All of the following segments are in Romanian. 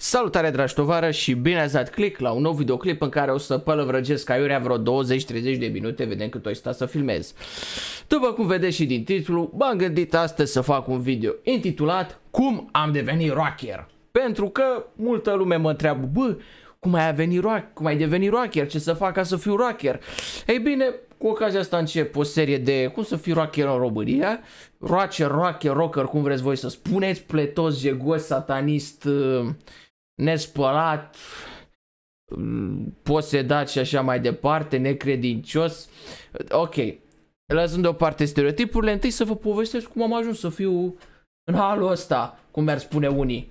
Salutare dragi tovară și bine ați dat click la un nou videoclip în care o să pălăvrăgesc aiurea vreo 20-30 de minute, vedem cât o sta să filmez. După cum vedeți și din titlu, m-am gândit astăzi să fac un video intitulat Cum am devenit rocker? Pentru că multă lume mă întreabă, bă, cum ai, venit rock, cum ai devenit rocker, ce să fac ca să fiu rocker? Ei bine, cu ocazia asta încep o serie de cum să fii rocker în România, rocker, rocker, rocker, cum vreți voi să spuneți, pletos, jegos, satanist, nespălat, posedat și așa mai departe, necredincios. Ok, lăsând deoparte stereotipurile, întâi să vă povestesc cum am ajuns să fiu în halul ăsta, cum mi-ar spune unii.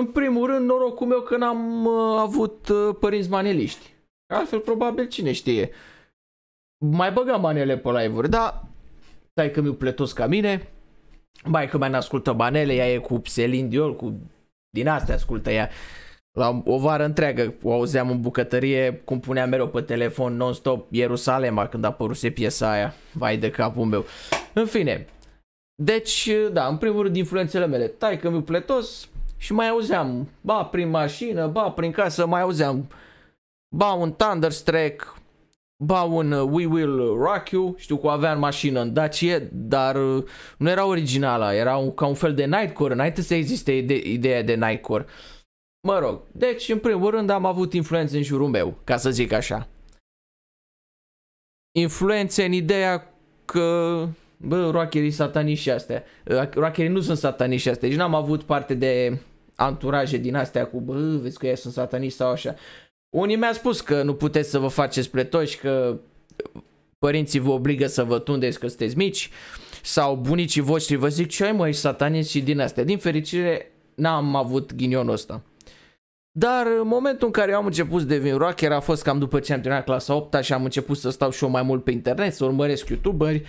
În primul rând, norocul meu că n-am uh, avut uh, părinți maneliști. Altfel, probabil, cine știe. Mai băgam manele pe live-uri, dar stai că mi-u pletos ca mine mai că mai ascultă Banele, ea e cu Selin Dior, cu din astea ascultă ea. La o vară întreagă o auzeam în bucătărie, cum punea mereu pe telefon non-stop Ierusalema când a apăruse piesa aia. Vai de capul meu. În fine, deci, da, în primul rând influențele mele. Tai că mi pletos și mai auzeam, ba prin mașină, ba prin casă, mai auzeam, ba un Thunderstrike, ba un uh, We Will Rock You, știu că avea în mașină în Dacie, dar uh, nu era originala, era un, ca un fel de Nightcore, înainte să existe ide- ideea de Nightcore. Mă rog, deci în primul rând am avut influențe în jurul meu, ca să zic așa. Influențe în ideea că, bă, rockerii sataniști astea, uh, rockerii nu sunt sataniști astea, deci n-am avut parte de anturaje din astea cu, bă, vezi că ei sunt sataniști sau așa. Unii mi-a spus că nu puteți să vă faceți pletoși, că părinții vă obligă să vă tundeți că sunteți mici sau bunicii voștri vă zic ce ai măi satanici și din astea. Din fericire n-am avut ghinionul ăsta. Dar în momentul în care eu am început să devin rocker a fost cam după ce am terminat clasa 8 și am început să stau și eu mai mult pe internet, să urmăresc youtuberi.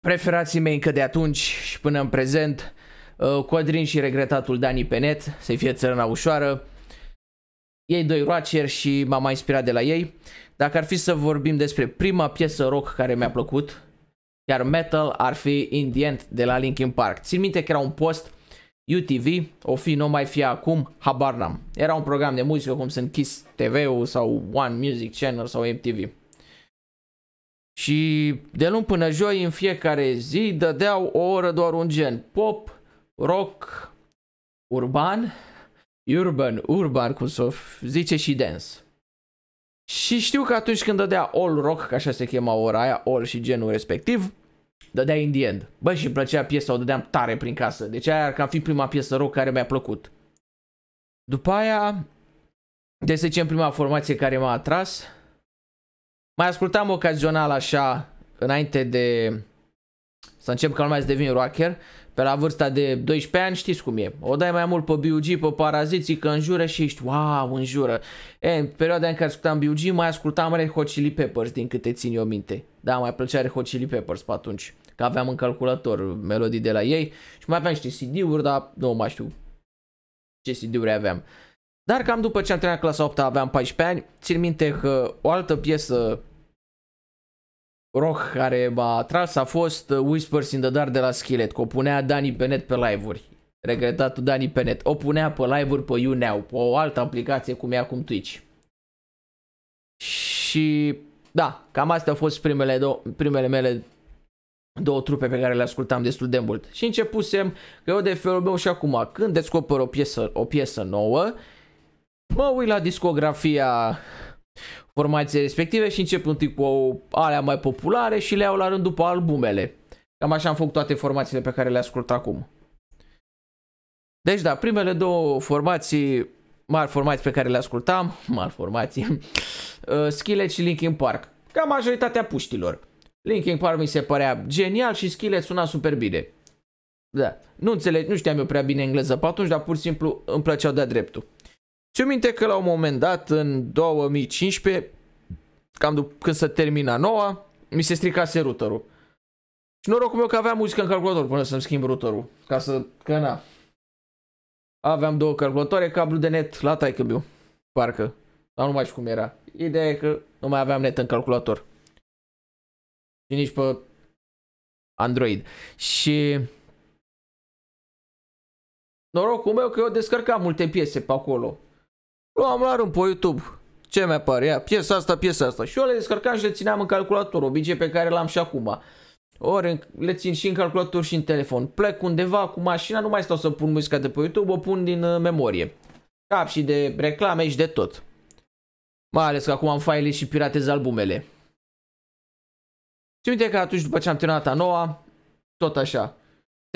Preferații mei încă de atunci și până în prezent, uh, Codrin și regretatul Dani Penet, să-i fie țărâna ușoară ei doi roacer și m-am mai inspirat de la ei. Dacă ar fi să vorbim despre prima piesă rock care mi-a plăcut, iar metal ar fi In The End de la Linkin Park. Țin minte că era un post UTV, o fi, nu mai fi acum, habar n-am. Era un program de muzică cum sunt Kiss tv sau One Music Channel sau MTV. Și de luni până joi, în fiecare zi, dădeau o oră doar un gen. Pop, rock, urban, urban, urban, cum să zice și dance. Și știu că atunci când dădea All Rock, ca așa se chema ora aia, All și genul respectiv, dădea In The End. Bă, și îmi plăcea piesa, o dădeam tare prin casă. Deci aia ar cam fi prima piesă rock care mi-a plăcut. După aia, de să zicem prima formație care m-a atras, mai ascultam ocazional așa, înainte de să încep că nu mai să devin rocker, pe la vârsta de 12 ani știți cum e. O dai mai mult pe BUG, pe paraziții, că înjură și ești, wow, înjură. E, în perioada în care ascultam BUG, mai ascultam Red Hot Chili Peppers, din câte țin eu minte. Da, mai plăcea Red Hot Chili Peppers pe atunci, că aveam în calculator melodii de la ei și mai aveam niște CD-uri, dar nu mai știu ce CD-uri aveam. Dar cam după ce am terminat clasa 8 aveam 14 ani, țin minte că o altă piesă Roh care a tras a fost Whispers in the Dark de la Skelet, că o punea Dani pe net pe live-uri. Regretatul Dani pe net. O punea pe live-uri pe YouNow, pe o altă aplicație cum e acum Twitch. Și da, cam astea au fost primele, două, primele mele două trupe pe care le ascultam destul de mult. Și începusem că eu de felul meu și acum, când descoper o piesă, o piesă nouă, mă uit la discografia formațiile respective și încep întâi cu alea mai populare și le iau la rând după albumele. Cam așa am făcut toate formațiile pe care le ascult acum. Deci da, primele două formații, mari formații pe care le ascultam, mari formații, uh, Skillet și Linkin Park. Ca majoritatea puștilor. Linkin Park mi se părea genial și Skillet suna super bine. Da, nu înțeleg, nu știam eu prea bine engleză pe atunci, dar pur și simplu îmi plăceau de-a dreptul. Ți-o minte că la un moment dat, în 2015, cam când se termina noua, mi se stricase routerul. Și norocul meu că aveam muzică în calculator până să-mi schimb routerul. Ca să... că na. Aveam două calculatoare, cablu de net la taică Parcă. Dar nu mai știu cum era. Ideea e că nu mai aveam net în calculator. Și nici pe Android. Și... Norocul meu că eu descărcam multe piese pe acolo. Luam la rând pe YouTube. Ce mi apare? Ia, piesa asta, piesa asta. Și eu le descărcam și le țineam în calculator, obicei pe care l-am și acum. Ori le țin și în calculator și în telefon. Plec undeva cu mașina, nu mai stau să pun muzica de pe YouTube, o pun din uh, memorie. Cap și de reclame și de tot. Mai ales că acum am faile și piratez albumele. Țin minte că atunci după ce am terminat a noua, tot așa.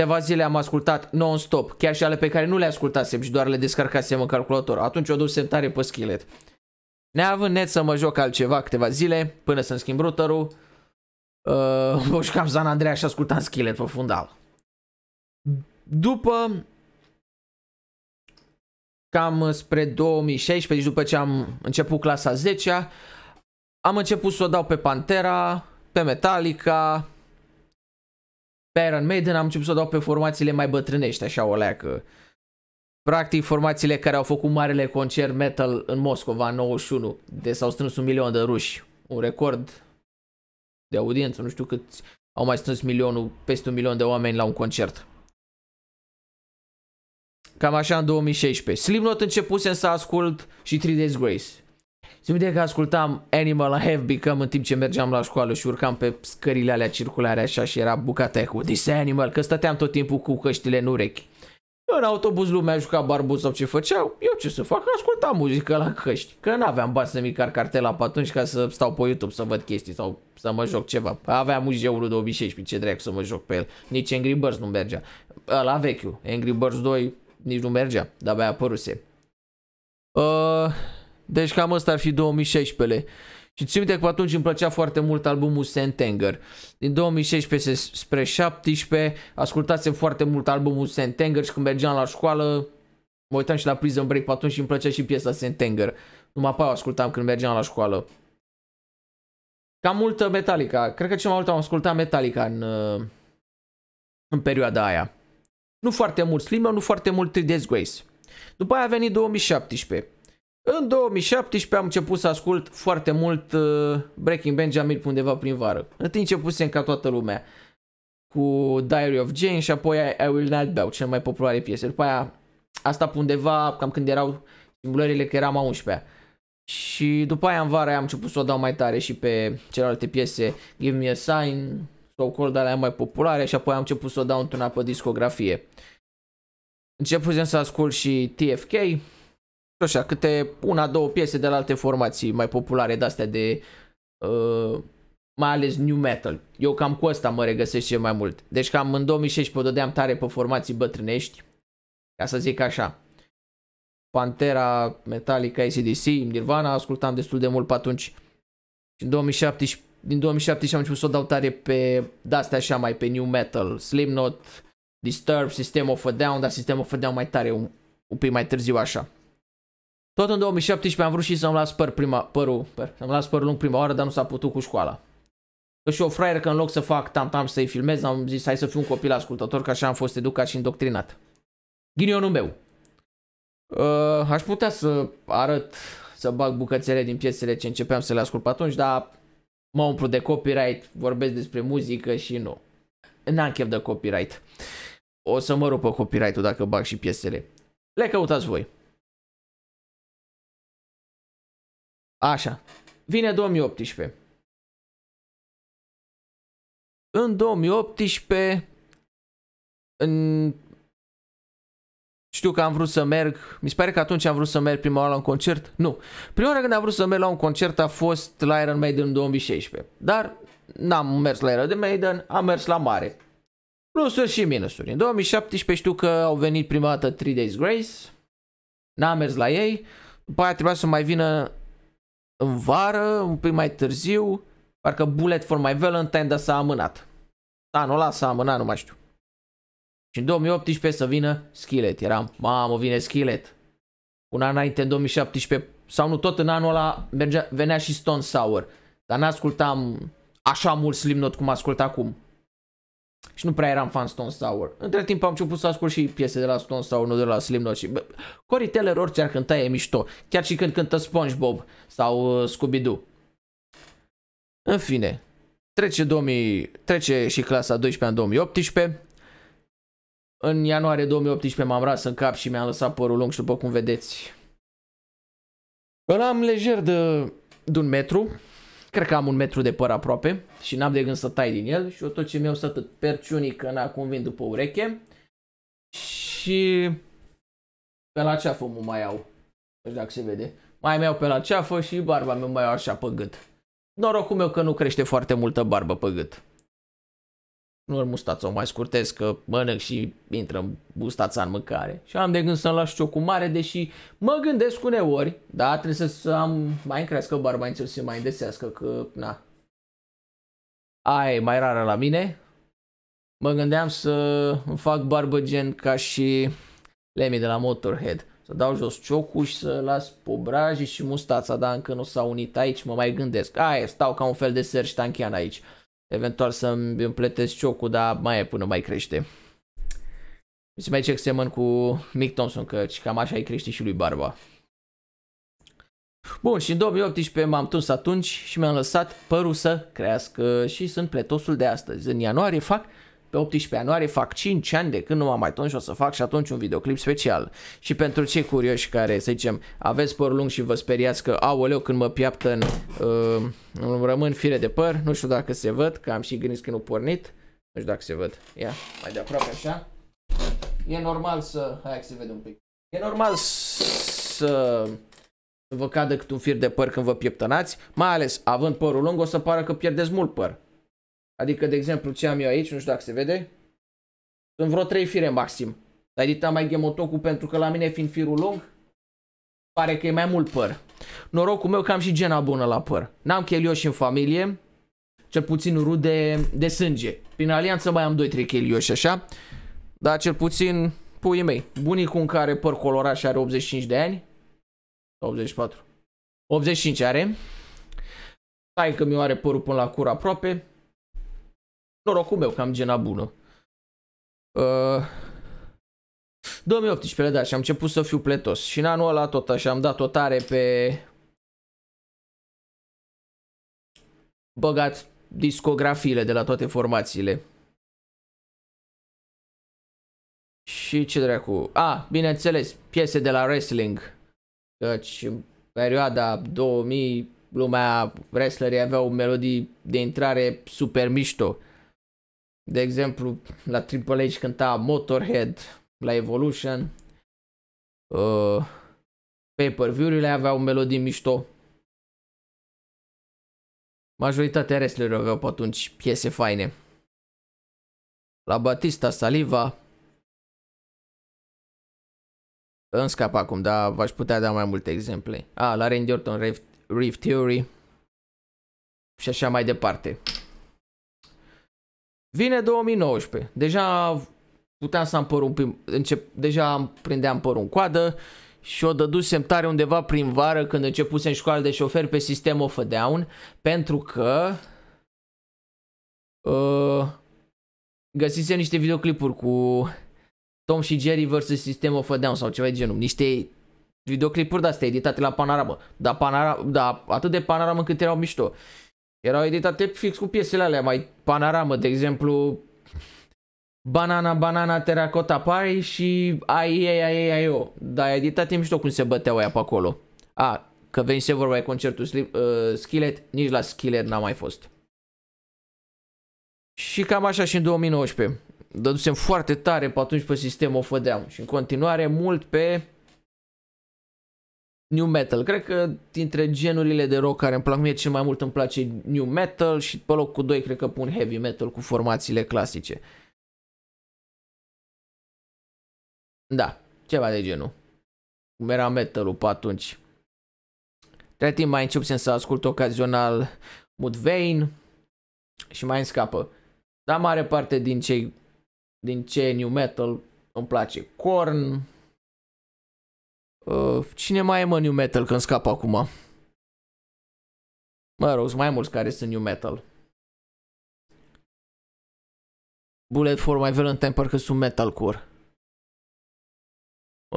Câteva zile am ascultat non-stop, chiar și ale pe care nu le ascultasem și doar le descărcasem în calculator. Atunci o dusem tare pe schelet. Neavând net să mă joc altceva câteva zile, până să-mi schimb routerul, uh, mă jucam Zan Andreea și ascultam schelet pe fundal. După cam spre 2016, deci după ce am început clasa 10 am început să o dau pe Pantera, pe Metallica, pe Iron Maiden am început să o dau pe formațiile mai bătrânești, așa o leacă. Practic, formațiile care au făcut marele concert metal în Moscova în 91, de s-au strâns un milion de ruși. Un record de audiență, nu știu cât au mai strâns milionul, peste un milion de oameni la un concert. Cam așa în 2016. Slipknot începusem să ascult și 3 Days Grace. Țin minte că ascultam Animal I Have Become în timp ce mergeam la școală și urcam pe scările alea circulare așa și era bucata cu This Animal, că stăteam tot timpul cu căștile în urechi. În autobuz lumea juca barbu sau ce făceau, eu ce să fac, ascultam muzică la căști, că n-aveam bani să-mi car cartela pe atunci ca să stau pe YouTube să văd chestii sau să mă joc ceva. Aveam UJ-ul 2016, ce drept să mă joc pe el, nici Angry Birds nu mergea. La vechiul, Angry Birds 2 nici nu mergea, dar abia apăruse. Uh, deci cam ăsta ar fi 2016-le. Și țin minte că atunci îmi plăcea foarte mult albumul Sentenger. Din 2016 spre 17 ascultasem foarte mult albumul Sentenger și când mergeam la școală mă uitam și la Prison Break pe atunci și îmi plăcea și piesa Sentenger. Numai pe o ascultam când mergeam la școală. Cam multă Metallica. Cred că cel mai mult am ascultat Metallica în, uh, în perioada aia. Nu foarte mult Slimmer, nu foarte mult 3 Grace. După aia a venit 2017. În 2017 am început să ascult foarte mult uh, Breaking Benjamin undeva prin vară. ce începusem ca toată lumea cu Diary of Jane și apoi I, Will Not Bow, cel mai popular piese. După aia asta pe undeva, cam când erau simulările că eram a 11 -a. Și după aia în vară am început să o dau mai tare și pe celelalte piese, Give Me A Sign, So Cold, alea mai populare și apoi am început să o dau într-una pe discografie. Începusem să ascult și TFK, așa, câte una, două piese de la alte formații mai populare de astea de uh, mai ales new metal. Eu cam cu asta mă regăsesc cel mai mult. Deci cam în 2016 dădeam tare pe formații bătrânești, ca să zic așa. Pantera, Metallica, ACDC, Nirvana, ascultam destul de mult pe atunci. În 2017, din 2017 am început să o dau tare pe de-astea așa mai pe new metal, Slipknot, Disturb, System of a Down, dar System of a Down mai tare, un, un pic mai târziu așa. Tot în 2017 am vrut și să-mi las păr prima, părul, păr, să-mi las părul lung prima oară, dar nu s-a putut cu școala. Că și o fraier că în loc să fac tam-tam să-i filmez, am zis hai să fiu un copil ascultător, că așa am fost educat și indoctrinat. Ghinionul meu. Uh, aș putea să arăt, să bag bucățele din piesele ce începeam să le ascult atunci, dar mă umplu de copyright, vorbesc despre muzică și nu. N-am chef de copyright. O să mă rupă copyright-ul dacă bag și piesele. Le căutați voi. Așa. Vine 2018. În 2018 în... Știu că am vrut să merg, mi se pare că atunci am vrut să merg prima oară la un concert, nu. Prima oară când am vrut să merg la un concert a fost la Iron Maiden în 2016, dar n-am mers la Iron Maiden, am mers la mare. Plusuri și minusuri. În 2017 știu că au venit prima dată 3 Days Grace, n-am mers la ei, după aia trebuia să mai vină în vară, un pic mai târziu, parcă Bullet for My Valentine, dar s-a amânat. Anul ăla s-a amânat, nu mai știu. Și în 2018 să vină Skillet. Eram, mamă, vine Skillet. Un an înainte, în 2017, sau nu tot în anul ăla, mergea, venea și Stone Sour. Dar n-ascultam așa mult Slipknot cum ascult acum și nu prea eram fan Stone Sour. Între timp am început să ascult și piese de la Stone Sour, nu de la Slim Not. Cory Taylor orice ar cânta e mișto, chiar și când cântă SpongeBob sau uh, Scooby-Doo. În fine, trece, 2000, trece și clasa 12 în 2018. În ianuarie 2018 m-am ras în cap și mi-am lăsat părul lung și după cum vedeți, îl am lejer de, de un metru, Cred că am un metru de păr aproape și n-am de gând să tai din el și eu tot ce mi-au stat atât perciunii că acum vin după ureche și pe la ceafă mă mai au. Nu știu dacă se vede. Mai mi-au pe la ceafă și barba mea mai au așa pe gât. Norocul meu că nu crește foarte multă barbă pe gât nu doar mustață, o mai scurtez că mănânc și intră mustața în mâncare. Și am de gând să-mi las cu mare, deși mă gândesc uneori, da, trebuie să am, mai crească barba să să mai îndesească, că, na. ai mai rară la mine. Mă gândeam să fac barbă gen ca și Lemmy de la Motorhead. Să dau jos ciocul și să las pobrajii și mustața, dar încă nu s au unit aici, mă mai gândesc. Aia, stau ca un fel de Serge Tanchian aici. Eventual să-mi împletesc ciocul, dar mai e până mai crește. Mi se mai ce semăn cu Mick Thompson, că cam așa îi crește și lui barba. Bun, și în 2018 m-am tuns atunci și mi-am lăsat părul să crească și sunt pletosul de astăzi. În ianuarie fac pe 18 ianuarie fac 5 ani de când nu m-am mai tuns și o să fac și atunci un videoclip special. Și pentru cei curioși care, să zicem, aveți păr lung și vă speriați că, aoleu, când mă piaptă în, uh, îmi rămân fire de păr, nu știu dacă se văd, că am și gândit că nu pornit. Nu știu dacă se văd. Ia, mai de aproape așa. E normal să... Hai să vede un pic. E normal să vă cadă cât un fir de păr când vă pieptănați, mai ales având părul lung o să pară că pierdeți mult păr. Adică, de exemplu, ce am eu aici, nu știu dacă se vede. Sunt vreo 3 fire maxim. Dar edita mai gemotocu pentru că la mine fiind firul lung, pare că e mai mult păr. Norocul meu că am și gena bună la păr. N-am chelioși în familie, cel puțin rude de sânge. Prin alianță mai am 2-3 chelioși așa, dar cel puțin puii mei. Bunicul în care păr colorat și are 85 de ani, 84, 85 are, Stai că mi are părul până la cură aproape, norocul meu cam gena bună. Uh, 2018, da, și am început să fiu pletos. Și în anul ăla tot așa am dat o tare pe... Băgat discografiile de la toate formațiile. Și ce dracu? A, bineînțeles, piese de la wrestling. Deci, în perioada 2000, lumea, wrestlerii aveau melodii de intrare super mișto. De exemplu, la Triple H cânta Motorhead, la Evolution, uh, pay-per-view-urile aveau melodii mișto. Majoritatea wrestlerilor aveau pe atunci piese faine. La Batista, Saliva, îmi scap acum, dar v-aș putea da mai multe exemple. A, ah, la Randy Orton, Rift, Rift Theory și așa mai departe. Vine 2019. Deja puteam să am păr un prim, încep, deja prindeam părul în coadă și o dădusem tare undeva prin vară când începusem școală de șofer pe sistem of a down pentru că uh, găsisem niște videoclipuri cu Tom și Jerry vs. System of a Down sau ceva de genul. Niște videoclipuri de astea editate la panoramă. Da, panara, da atât de panoramă cât erau mișto erau editate fix cu piesele alea, mai panoramă, de exemplu, Banana, banana, teracota pie și ai, ai, ai, ai, eu Dar editate mișto cum se băteau aia pe acolo. A, că veni se vorba concertul uh, Skillet, nici la Skillet n-a mai fost. Și cam așa și în 2019. Dădusem foarte tare pe atunci pe sistem o fădeam și în continuare mult pe new metal. Cred că dintre genurile de rock care îmi plac mie cel mai mult îmi place new metal și pe loc cu 2 cred că pun heavy metal cu formațiile clasice. Da, ceva de genul. Cum era metal-ul pe atunci. Trei timp mai încep să ascult ocazional Mudvayne și mai îmi scapă. Dar mare parte din cei din ce new metal îmi place. Corn. Uh, cine mai e mă New Metal când scap acum? Mă rog, mai mulți care sunt New Metal. Bullet for My Violent Temper că sunt metalcore.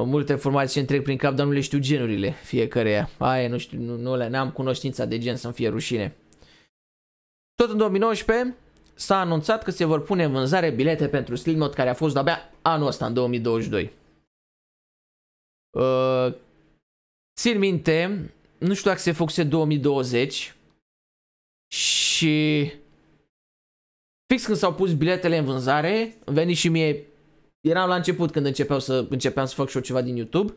Multe formații întreg prin cap, dar nu le știu genurile fiecăreia. Aia, nu știu, nu, nu le, n-am cunoștința de gen să-mi fie rușine. Tot în 2019 s-a anunțat că se vor pune în vânzare bilete pentru Slipknot care a fost abia anul ăsta, în 2022. Uh, țin minte, nu știu dacă se focuse 2020 și fix când s-au pus biletele în vânzare, veni și mie, eram la început când începeam să, începeam să fac și eu ceva din YouTube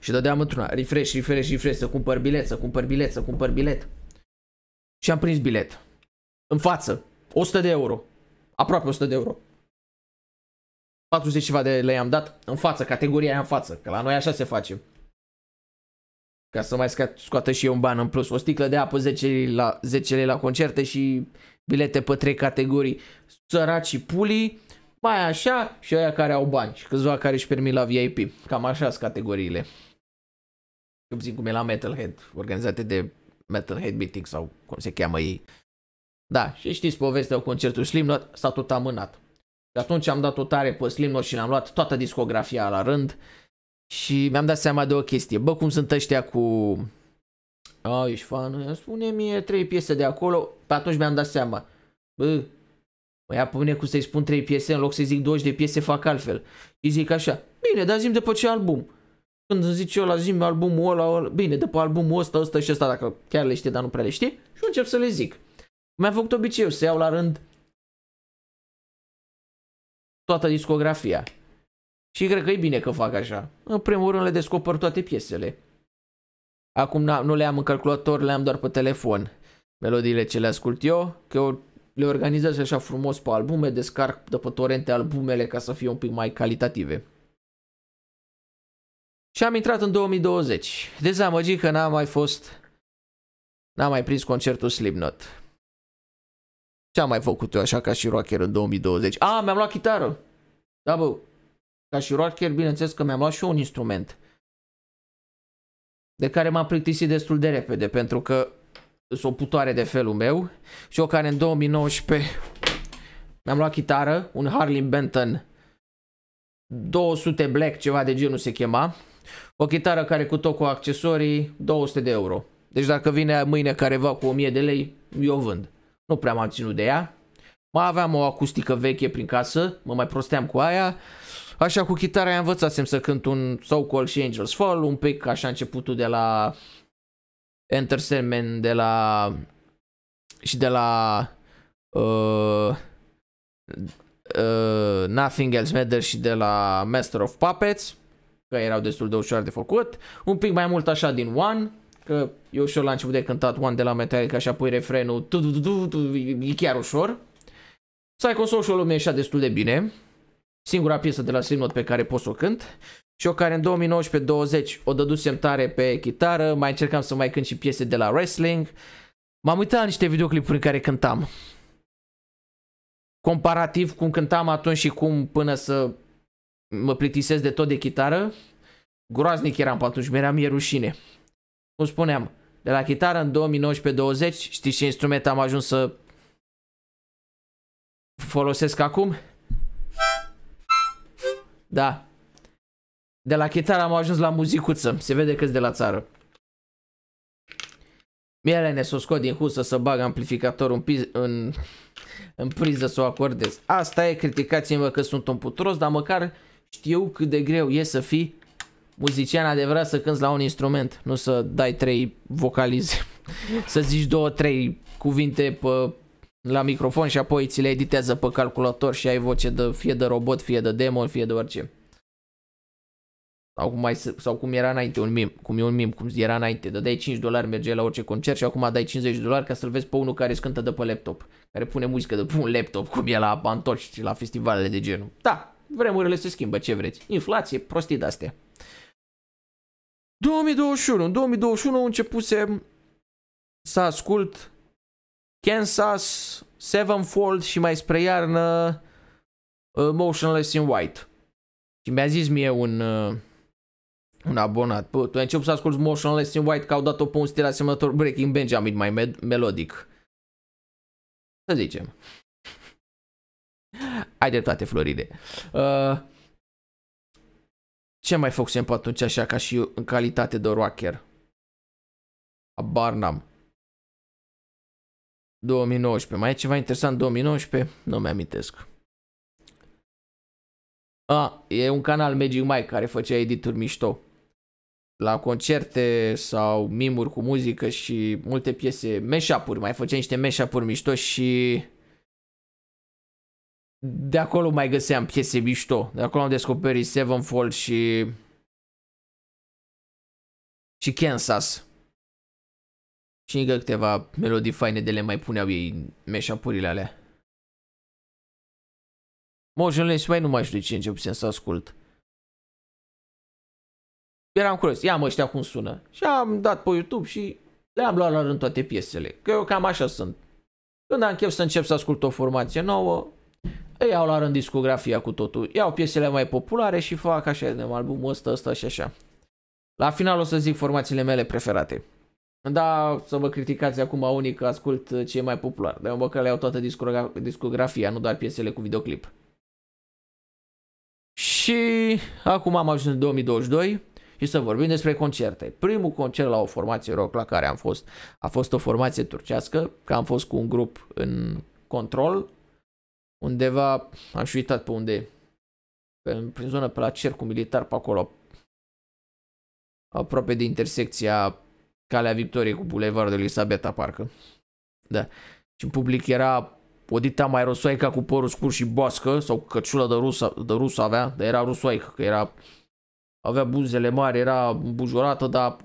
și dădeam într-una, refresh, refresh, refresh, să cumpăr bilet, să cumpăr bilet, să cumpăr bilet. Și am prins bilet. În față. 100 de euro. Aproape 100 de euro. 40 ceva de lei am dat în față, categoria aia în față, că la noi așa se face. Ca să mai scoată și eu un ban în plus. O sticlă de apă 10 lei la, 10 lei la concerte și bilete pe trei categorii. Săracii pulii, mai așa și aia care au bani și câțiva care își permit la VIP. Cam așa sunt categoriile. Eu zic cum e la Metalhead, organizate de Metalhead Meeting sau cum se cheamă ei. Da, și știți povestea cu concertul Slipknot, s-a tot amânat. Și atunci am dat o tare pe Slimnor și ne-am luat toată discografia la rând și mi-am dat seama de o chestie. Bă, cum sunt ăștia cu... A, ești fan, spune mie trei piese de acolo. Pe atunci mi-am dat seama. Bă, mă ia pe mine cum să-i spun trei piese, în loc să-i zic 20 de piese, fac altfel. Și zic așa, bine, dar zim de pe ce album. Când îmi zici eu la albumul ăla, ăla, bine, de pe albumul ăsta, ăsta și ăsta, dacă chiar le știe, dar nu prea le știe, și încep să le zic. Mi-am făcut obiceiul să iau la rând toată discografia. Și cred că e bine că fac așa. În primul rând le descoper toate piesele. Acum nu le am în calculator, le am doar pe telefon. Melodiile ce le ascult eu, că le organizez așa frumos pe albume, descarc de pe torente albumele ca să fie un pic mai calitative. Și am intrat în 2020. Dezamăgit că n-am mai fost... N-am mai prins concertul Slipknot. Ce am mai făcut eu așa ca și rocker în 2020? A, mi-am luat chitară. Da, bă. Ca și rocker, bineînțeles că mi-am luat și un instrument. De care m-am plictisit destul de repede, pentru că sunt o putoare de felul meu. Și eu care în 2019 mi-am luat chitară, un Harley Benton 200 Black, ceva de genul se chema. O chitară care cu tot cu accesorii, 200 de euro. Deci dacă vine mâine careva cu 1000 de lei, eu vând. Nu prea m-am ținut de ea. Mai aveam o acustică veche prin casă, mă mai prosteam cu aia. Așa cu chitara aia învățasem să cânt un So Call și Angels Fall, un pic așa începutul de la Enter Sandman, de la... și de la... Uh, uh, Nothing Else Matters și de la Master of Puppets, că erau destul de ușor de făcut. Un pic mai mult așa din One, Că e ușor la început de cântat One de la Metallica și apoi refrenul tu, tu, tu, tu, e chiar ușor. Social mi-a ieșit destul de bine. Singura piesă de la Slipknot pe care pot să o cânt. Și o care în 2019-20 o dădusem tare pe chitară, mai încercam să mai cânt și piese de la wrestling. M-am uitat la niște videoclipuri în care cântam. Comparativ cum cântam atunci și cum până să mă plictisesc de tot de chitară, groaznic eram pe atunci, mi-era mie rușine cum spuneam, de la chitară în 2019-20, știți ce instrument am ajuns să folosesc acum? Da. De la chitară am ajuns la muzicuță, se vede că de la țară. Mielene s o scot din husă să bag amplificatorul în, piz- în, în priză să o acordez. Asta e, criticați-mă că sunt un putros, dar măcar știu cât de greu e să fii muzician adevărat să cânți la un instrument, nu să dai trei vocalize, să zici două, trei cuvinte pe, la microfon și apoi ți le editează pe calculator și ai voce de, fie de robot, fie de demon, fie de orice. Sau cum, ai, sau cum era înainte un mim, cum e un mim, cum era înainte, dai 5 dolari, merge la orice concert și acum dai 50 dolari ca să-l vezi pe unul care scântă de pe laptop, care pune muzică de pe un laptop, cum e la Bantoci și la festivalele de genul. Da, vremurile se schimbă, ce vreți. Inflație, prostii de-astea. 2021. În 2021 începuse să ascult Kansas, Sevenfold și mai spre iarnă uh, Motionless in White. Și mi-a zis mie un, uh, un abonat, bă, tu ai început să asculti Motionless in White că au dat-o pe un stil asemănător Breaking Benjamin mai med- melodic. Să zicem. Ai toate, Floride. Uh, ce mai făcusem pe atunci așa ca și în calitate de rocker? Abar n-am. 2019. Mai e ceva interesant 2019? Nu mi-amintesc. A, e un canal Magic Mike care făcea edituri mișto. La concerte sau mimuri cu muzică și multe piese, mashup-uri, mai făcea niște meșapuri uri mișto și de acolo mai găseam piese mișto. De acolo am descoperit Sevenfold și... Și Kansas. Și încă câteva melodii faine de le mai puneau ei meșapurile alea. Motionless mai nu mai știu de ce începusem să ascult. Eram curios, ia mă ăștia cum sună. Și am dat pe YouTube și le-am luat la rând toate piesele. Că eu cam așa sunt. Când am chef să încep să ascult o formație nouă, îi iau la rând discografia cu totul. Iau piesele mai populare și fac așa, de albumul ăsta, ăsta și așa. La final o să zic formațiile mele preferate. Da, să vă criticați acum unii că ascult uh, ce e mai popular, dar eu că le iau toată discografia, nu doar piesele cu videoclip. Și acum am ajuns în 2022 și să vorbim despre concerte. Primul concert la o formație rock la care am fost a fost o formație turcească, că am fost cu un grup în control undeva, am și uitat pe unde e, pe, prin zona pe la cercul militar, pe acolo, aproape de intersecția Calea Victoriei cu Bulevardul Elisabeta, parcă. Da. Și în public era Odita mai rusoaica cu părul scurt și boască, sau căciulă de rusă, de rusă avea, dar era rusoaică, că era, avea buzele mari, era bujorată, dar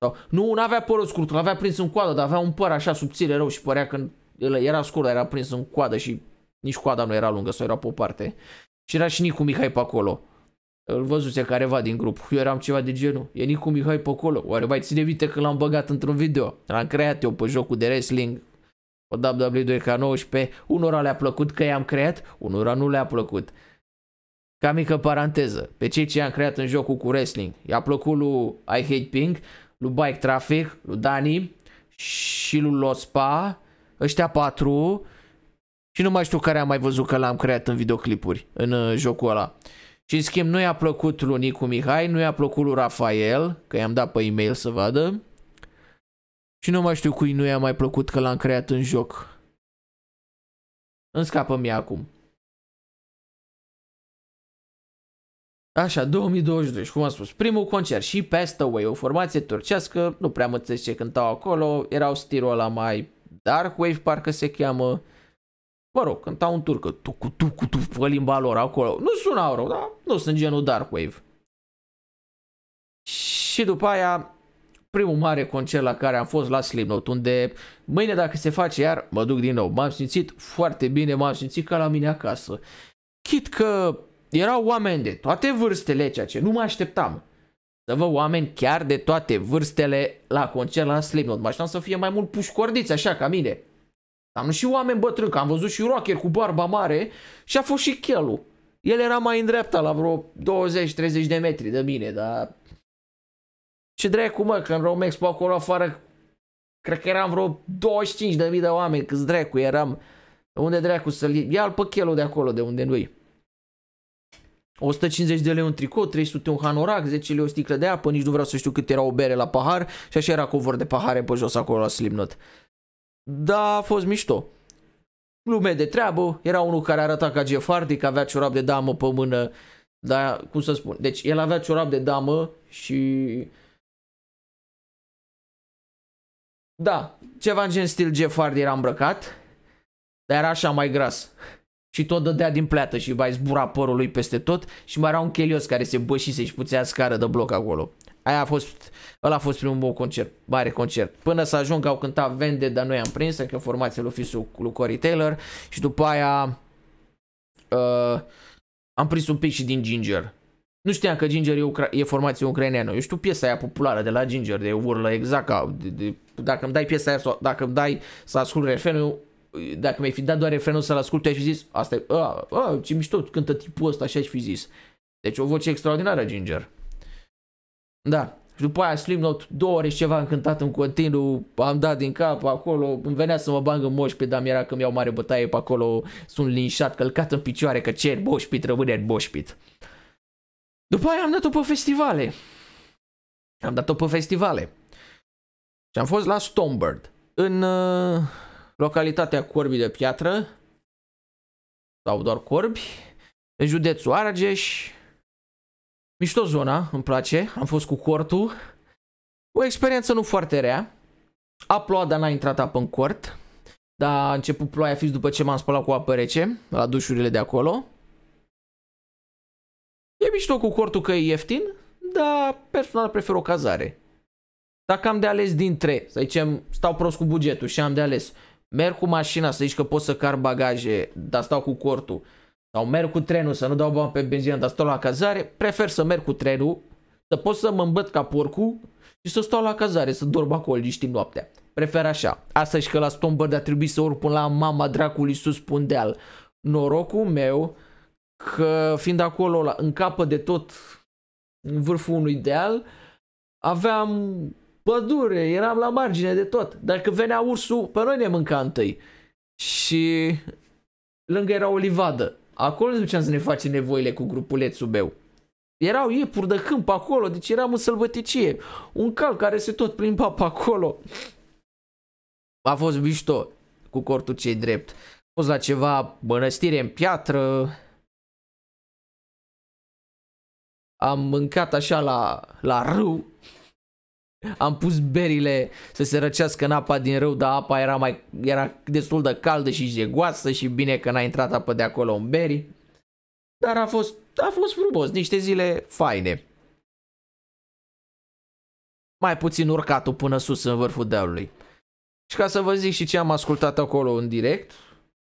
sau, nu, nu avea părul scurt, l-avea prins în coadă, dar avea un păr așa subțire rău și părea că era scurt, dar era prins în coadă și nici coada nu era lungă, sau era pe o parte. Și era și Nicu Mihai pe acolo. Îl văzuse careva din grup. Eu eram ceva de genul. E Nicu Mihai pe acolo. Oare mai ține minte că l-am băgat într-un video. L-am creat eu pe jocul de wrestling. o WWE2K19. Unora le-a plăcut că i-am creat, unora nu le-a plăcut. Ca mică paranteză, pe cei ce i-am creat în jocul cu wrestling, i-a plăcut lui I Hate Pink, lui Bike Traffic, lui Dani și lui Lospa, ăștia patru și nu mai știu care am mai văzut că l-am creat în videoclipuri, în uh, jocul ăla. Și în schimb nu i-a plăcut lui Nicu Mihai, nu i-a plăcut lui Rafael, că i-am dat pe e-mail să vadă. Și nu mai știu cui nu i-a mai plăcut că l-am creat în joc. Îmi scapă mie acum. Așa, 2022, cum am spus, primul concert și Past Away, o formație turcească, nu prea mă ce cântau acolo, erau stilul ăla mai Dark Wave, parcă se cheamă, mă rog, cântau în turcă, tu cu tu cu tu pe limba lor acolo. Nu sunau rău, dar nu sunt genul Dark Wave. Și după aia, primul mare concert la care am fost la Slipknot, unde mâine dacă se face iar, mă duc din nou. M-am simțit foarte bine, m-am simțit ca la mine acasă. Chit că erau oameni de toate vârstele, ceea ce nu mă așteptam. Să vă oameni chiar de toate vârstele la concert la Slipknot. Mă așteptam să fie mai mult pușcordiți, așa ca mine. Am și oameni bătrâni, că am văzut și rocker cu barba mare și a fost și chelul. El era mai în dreapta, la vreo 20-30 de metri de mine, dar... Ce dracu, mă, că în Romex pe acolo afară, cred că eram vreo 25 de mii de oameni, câți dracu eram. Unde dracu să-l ia pe chelul de acolo, de unde nu-i. 150 de lei un tricou, 300 un hanorac, 10 lei o sticlă de apă, nici nu vreau să știu cât era o bere la pahar și așa era covor de pahare pe jos acolo la Slimnot. Da, a fost mișto. Lume de treabă, era unul care arăta ca Jeff Hardy, că avea ciorap de damă pe mână, dar cum să spun, deci el avea ciorap de damă și... Da, ceva în gen stil Jeff Hardy era îmbrăcat, dar era așa mai gras. Și tot dădea din pleată și mai zbura părul lui peste tot și mai era un chelios care se bășise și puțea scară de bloc acolo. Aia a fost, ăla a fost primul meu concert, mare concert. Până să ajung au cântat Vende, dar noi am prins, încă adică formația lui Fisu lui Corey Taylor și după aia uh, am prins un pic și din Ginger. Nu știam că Ginger e, ucra- e formație ucraineană. Eu știu piesa aia populară de la Ginger, de urlă exact ca... De, de, dacă îmi dai piesa aia sau dacă îmi dai să ascult refrenul, dacă mi-ai fi dat doar refrenul să-l ascult, ai fi zis, asta e, a, a, ce mișto, cântă tipul ăsta, așa aș fi zis. Deci o voce extraordinară, Ginger. Da. Și după aia Slim Note, două ore și ceva încântat în continuu, am dat din cap acolo, îmi venea să mă bag în moșpit, dar mi-era că mi iau mare bătaie pe acolo, sunt linșat, călcat în picioare, că cer boșpit, rămâne în boșpit. După aia am dat-o pe festivale. Am dat-o pe festivale. Și am fost la Stonebird, în uh, localitatea Corbi de Piatră, sau doar Corbi, în județul Argeș, Mișto zona, îmi place. Am fost cu cortul. O experiență nu foarte rea. A plouat, dar n-a intrat apă în cort. Dar a început ploaia fix după ce m-am spălat cu apă rece, la dușurile de acolo. E mișto cu cortul că e ieftin, dar personal prefer o cazare. Dacă am de ales dintre, să zicem, stau prost cu bugetul și am de ales, merg cu mașina să zici că pot să car bagaje, dar stau cu cortul sau merg cu trenul să nu dau bani pe benzină, dar stau la cazare, prefer să merg cu trenul, să pot să mă îmbăt ca porcul și să stau la cazare, să dorm acolo niște noaptea. Prefer așa. Asta și că la Stomber a trebuit să urc până la mama dracului sus pundeal. Norocul meu că fiind acolo la, în capă de tot în vârful unui deal, aveam pădure, eram la margine de tot. Dacă venea ursul, pe noi ne mânca întâi. Și lângă era o livadă Acolo ne duceam să ne facem nevoile cu grupulețul meu. Erau iepuri de câmp acolo, deci eram în sălbăticie. Un cal care se tot plimba pe acolo. A fost mișto cu cortul cei drept. A fost la ceva mănăstire în piatră. Am mâncat așa la, la râu. Am pus berile să se răcească în apa din râu, dar apa era, mai, era destul de caldă și jegoasă și bine că n-a intrat apă de acolo în beri. Dar a fost, a fost frumos, niște zile faine. Mai puțin urcatul până sus în vârful dealului. Și ca să vă zic și ce am ascultat acolo în direct,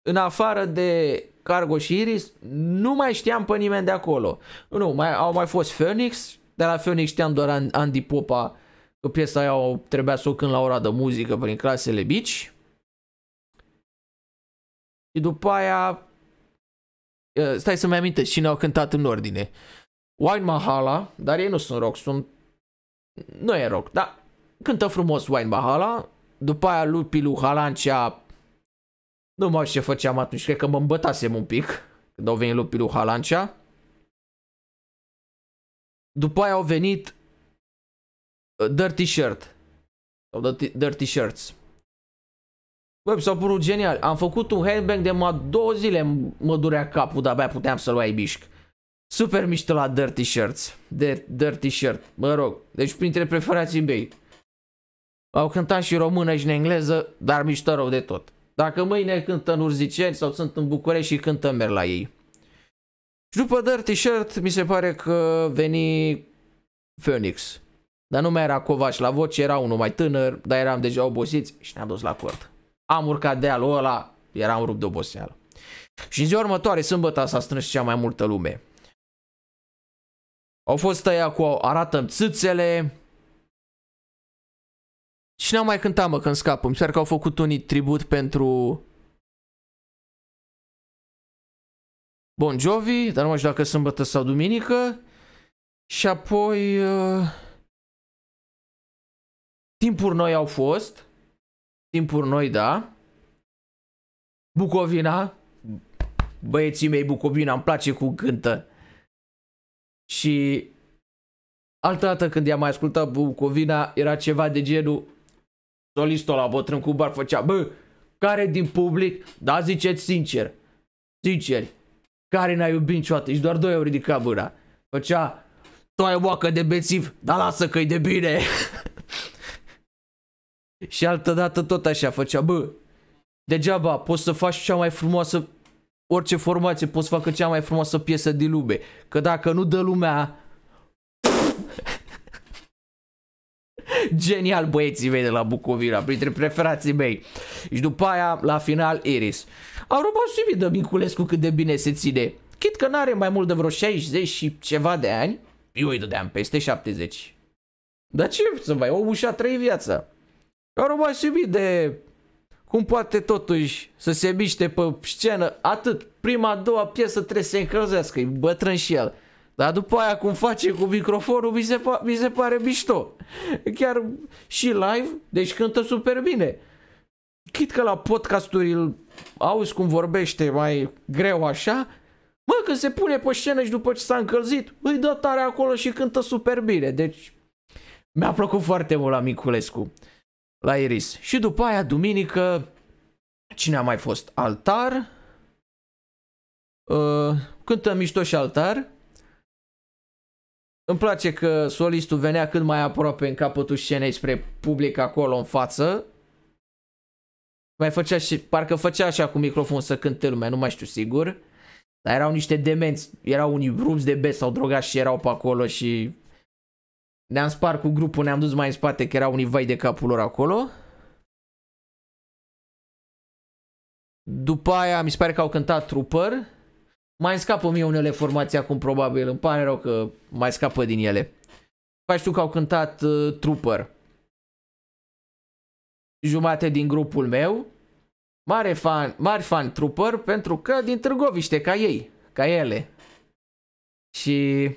în afară de Cargo și Iris, nu mai știam pe nimeni de acolo. Nu, mai, au mai fost Phoenix, de la Phoenix știam doar Andy Popa Că piesa aia o trebuia să o cânt la ora de muzică prin clasele bici. Și după aia... Stai să-mi amintesc cine au cântat în ordine. Wine Mahala, dar ei nu sunt rock, sunt... Nu e rock, dar cântă frumos Wine Mahala. După aia Lupi lui Halancea... Nu mai știu ce făceam atunci, cred că mă îmbătasem un pic când au venit Lupi Halancea. După aia au venit Uh, dirty Shirt. Sau Dirty Shirts. Băi, s-a părut genial. Am făcut un handbag de mă două zile mă durea capul, dar abia puteam să-l mai bișc Super mișto la Dirty Shirts. De Dirty Shirt, mă rog. Deci printre preferații mei. Au cântat și română și în engleză, dar mișto rău de tot. Dacă mâine cântă în Urziceni sau sunt în București și cântă merg la ei. Și după Dirty Shirt mi se pare că veni Phoenix. Dar nu mai era Covaș la voce, era unul mai tânăr, dar eram deja obosiți și ne-am dus la cort. Am urcat dealul ăla, eram rupt de oboseală. Și în ziua următoare, sâmbătă, s-a strâns cea mai multă lume. Au fost tăia cu arată țâțele. Și n-am mai cântat, mă, când scapă. Mi că au făcut unii tribut pentru... Bon Jovi, dar nu mai știu dacă sâmbătă sau duminică. Și apoi... Uh... Timpuri noi au fost. Timpuri noi, da. Bucovina. Băieții mei Bucovina îmi place cu cântă. Și altă dată când i-am mai ascultat Bucovina era ceva de genul solistul la bătrân cu bar făcea bă, care din public, da ziceți sincer, sincer, care n-a iubit niciodată și doar doi au ridicat mâna. Făcea, tu ai boacă de bețiv, dar lasă că-i de bine. Și altă dată tot așa făcea, bă, degeaba poți să faci cea mai frumoasă, orice formație poți să facă cea mai frumoasă piesă din lume. Că dacă nu dă lumea... Genial băieții mei de la Bucovina, printre preferații mei. Și după aia, la final, Iris. Au rămas de Minculescu cât de bine se ține. Chit că n-are mai mult de vreo 60 și ceva de ani, eu îi dădeam peste 70. Dar ce să mai, o ușa a viața. Au rămas iubit de cum poate totuși să se miște pe scenă atât. Prima, a doua piesă trebuie să se încălzească, e bătrân și el. Dar după aia cum face cu microfonul mi se, pa- mi se pare mișto. Chiar și live, deci cântă super bine. Chit că la podcasturi îl auzi cum vorbește mai greu așa, mă, când se pune pe scenă și după ce s-a încălzit, îi dă tare acolo și cântă super bine. Deci mi-a plăcut foarte mult la Miculescu la Iris. Și după aia, duminică, cine a mai fost? Altar. Uh, mișto și altar. Îmi place că solistul venea cât mai aproape în capătul scenei spre public acolo în față. Mai făcea și, parcă făcea așa cu microfon să cânte lumea, nu mai știu sigur. Dar erau niște demenți, erau unii rupți de best sau drogați și erau pe acolo și ne-am spart cu grupul, ne-am dus mai în spate că era unii vai de capul lor acolo. După aia mi se pare că au cântat Trooper. Mai scapă mie unele formații acum probabil, îmi pare rău că mai scapă din ele. Mai știu că au cântat uh, Trooper. Jumate din grupul meu. Mare fan, mari fan Trooper pentru că din Târgoviște, ca ei, ca ele. Și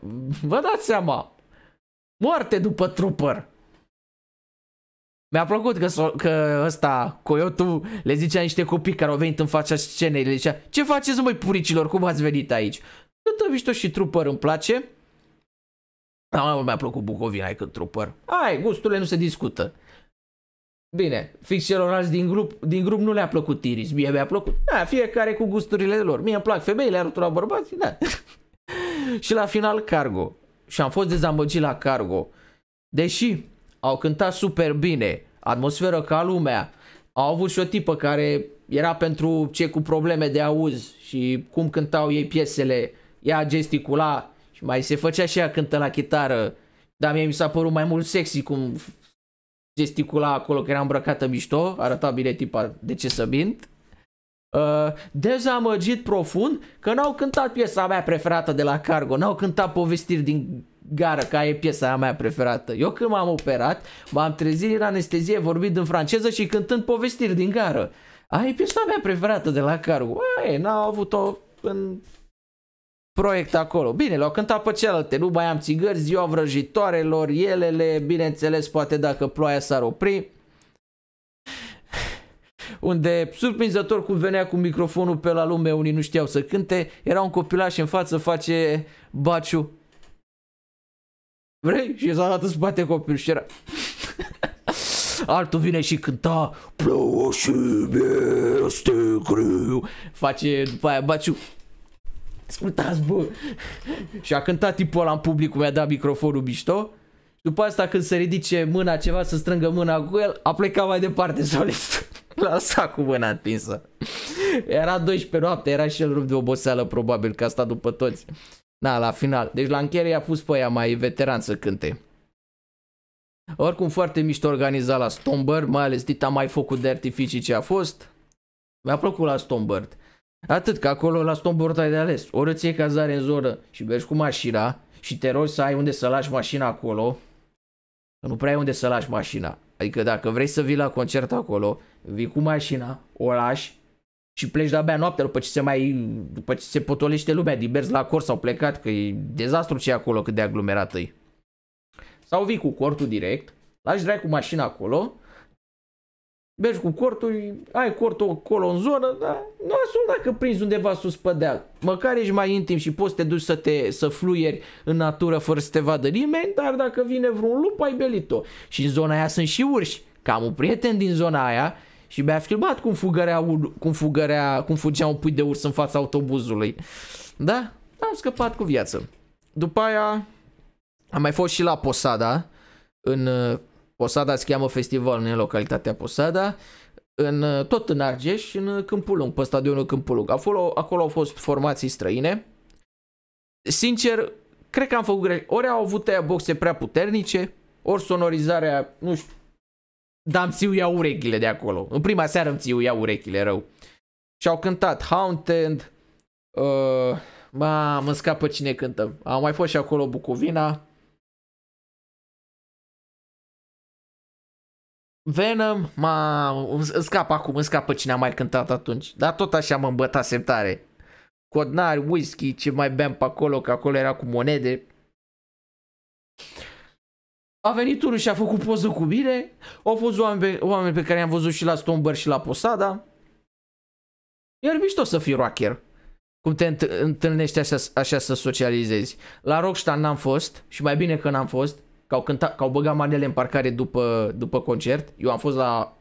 uh, vă dați seama, Moarte după trooper. Mi-a plăcut că, so că ăsta, Coyotul, le zicea niște copii care au venit în fața scenei, le zicea Ce faceți voi puricilor, cum ați venit aici? Câtă mișto și trooper îmi place. Dar mi-a plăcut Bucovina, ai când trooper. Ai, gusturile nu se discută. Bine, fix alți din grup, din grup nu le-a plăcut Tiris, mie mi-a plăcut. Da, fiecare cu gusturile lor. Mie îmi plac femeile, arătura bărbații, da. și la final Cargo și am fost dezamăgit la Cargo. Deși au cântat super bine, atmosferă ca lumea, au avut și o tipă care era pentru cei cu probleme de auz și cum cântau ei piesele, ea gesticula și mai se făcea și ea cântă la chitară, dar mie mi s-a părut mai mult sexy cum gesticula acolo că era îmbrăcată mișto, arăta bine tipa de ce să mint. Uh, dezamăgit profund că n-au cântat piesa mea preferată de la Cargo, n-au cântat povestiri din gara, ca e piesa mea preferată. Eu când m-am operat, m-am trezit în anestezie vorbind în franceză și cântând povestiri din gara. Aia e piesa mea preferată de la Cargo. Aia, n-au avut-o în proiect acolo. Bine, l au cântat pe celelalte, nu mai am țigări, ziua vrăjitoarelor, elele, bineînțeles, poate dacă ploaia s-ar opri unde surprinzător cum venea cu microfonul pe la lume, unii nu știau să cânte, era un copilaș în față, face baciu. Vrei? Și s-a dat în spate copilul și era... Altul vine și cânta Plouă și este greu Face după aia baciu Ascultați bă Și a cântat tipul ăla în public Cum i-a dat microfonul mișto după asta când se ridice mâna ceva să strângă mâna cu el, a plecat mai departe solist lăsa cu mâna întinsă. Era 12 noapte, era și el rupt de oboseală probabil, că asta după toți. Da, la final. Deci la încheiere i-a pus pe aia mai veteran să cânte. Oricum foarte mișto organizat la Stombird mai ales Tita mai focul de artificii ce a fost. Mi-a plăcut la Stombird Atât că acolo la Stombird ai de ales. Ori îți iei cazare în zoră și mergi cu mașina și te rogi să ai unde să lași mașina acolo. Că nu prea ai unde să lași mașina. Adică dacă vrei să vii la concert acolo, vii cu mașina, o lași și pleci de-abia noaptea după ce se mai, după ce se potolește lumea, diverzi la cor sau plecat, că e dezastru ce e acolo cât de aglomerat e. Sau vii cu cortul direct, lași dracu mașina acolo mergi cu cortul, ai cortul acolo în zonă, dar nu asum dacă prinzi undeva sus pe deal. Măcar ești mai intim și poți să te duci să te să fluieri în natură fără să te vadă nimeni, dar dacă vine vreun lup, ai belit-o. Și în zona aia sunt și urși. Cam un prieten din zona aia și mi-a filmat cum fugărea, cum fugărea, cum fugea un pui de urs în fața autobuzului. Da? Am scăpat cu viață. După aia am mai fost și la Posada, în Posada se cheamă festival în localitatea Posada, în, tot în Argeș, în Câmpul Lung, pe stadionul Câmpul Lung. Acolo, acolo au fost formații străine. Sincer, cred că am făcut greșe. Ori au avut aia boxe prea puternice, ori sonorizarea, nu știu, dar îmi țiuia urechile de acolo. În prima seară îmi țiuia urechile rău. Și au cântat Haunted, uh, mă scapă cine cântă. Au mai fost și acolo Bucovina, Venom, ma, îmi scap acum, îmi scapă cine a mai cântat atunci, dar tot așa mă îmbăta tare. Codnari, whisky, ce mai beam pe acolo, că acolo era cu monede. A venit unul și a făcut poză cu mine, au fost oameni pe, oameni pe care i-am văzut și la Stomber și la Posada. Iar mișto să fii rocker. Cum te întâlnești așa, așa să socializezi. La Rockstar n-am fost și mai bine că n-am fost, că au, cântat, că au băgat manele în parcare după, după concert. Eu am fost la